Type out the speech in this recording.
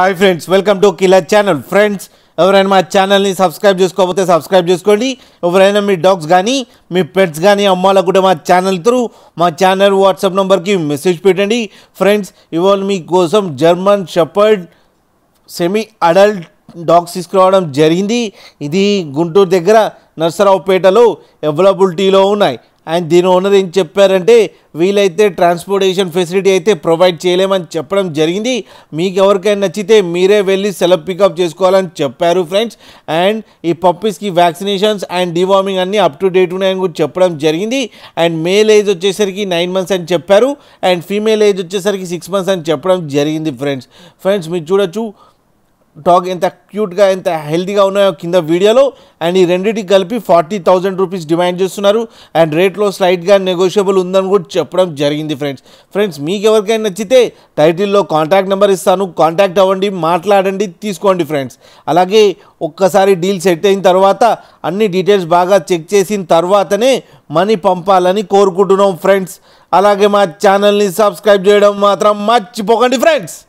hi friends welcome to కిలా channel friends ఎవరైనా మా ఛానల్ని సబ్స్క్రైబ్ చేసుకోకపోతే సబ్స్క్రైబ్ చేసుకోండి ఎవరైనా మీ డాగ్స్ కానీ మీ పెట్స్ కానీ అమ్మాలకు కూడా మా ఛానల్ త్రూ మా ఛానల్ వాట్సాప్ నెంబర్కి మెసేజ్ పెట్టండి ఫ్రెండ్స్ ఇవాళ మీకోసం German shepherd semi adult dogs తీసుకురావడం జరిగింది ఇది గుంటూరు దగ్గర నర్సరావుపేటలో అవైలబిలిటీలో ఉన్నాయి అండ్ దీని ఓనర్ ఏం చెప్పారంటే వీలైతే ట్రాన్స్పోర్టేషన్ ఫెసిలిటీ అయితే ప్రొవైడ్ చేయలేమని చెప్పడం జరిగింది మీకు ఎవరికైనా నచ్చితే మీరే వెళ్ళి సెలవు పికప్ చేసుకోవాలని చెప్పారు ఫ్రెండ్స్ అండ్ ఈ పప్పీస్కి వ్యాక్సినేషన్స్ అండ్ డివార్మింగ్ అన్నీ అప్ టు డేట్ ఉన్నాయని కూడా చెప్పడం జరిగింది అండ్ మేల్ ఏజ్ వచ్చేసరికి నైన్ మంత్స్ అని చెప్పారు అండ్ ఫీమేల్ ఏజ్ వచ్చేసరికి సిక్స్ మంత్స్ అని చెప్పడం జరిగింది ఫ్రెండ్స్ ఫ్రెండ్స్ మీరు చూడొచ్చు డాగ్ ఎంత క్యూట్గా ఎంత హెల్తీగా ఉన్నాయో కింద వీడియోలో అండ్ ఈ రెండింటికి కలిపి ఫార్టీ థౌజండ్ రూపీస్ డిమాండ్ చేస్తున్నారు అండ్ రేట్లో స్లైట్గా నెగోషియబుల్ ఉందని కూడా చెప్పడం జరిగింది ఫ్రెండ్స్ ఫ్రెండ్స్ మీకు ఎవరికైనా నచ్చితే టైటిల్లో కాంటాక్ట్ నెంబర్ ఇస్తాను కాంటాక్ట్ అవ్వండి మాట్లాడండి తీసుకోండి ఫ్రెండ్స్ అలాగే ఒక్కసారి డీల్ సెట్ అయిన తర్వాత అన్ని డీటెయిల్స్ బాగా చెక్ చేసిన తర్వాతనే మనీ పంపాలని కోరుకుంటున్నాం ఫ్రెండ్స్ అలాగే మా ఛానల్ని సబ్స్క్రైబ్ చేయడం మాత్రం మర్చిపోకండి ఫ్రెండ్స్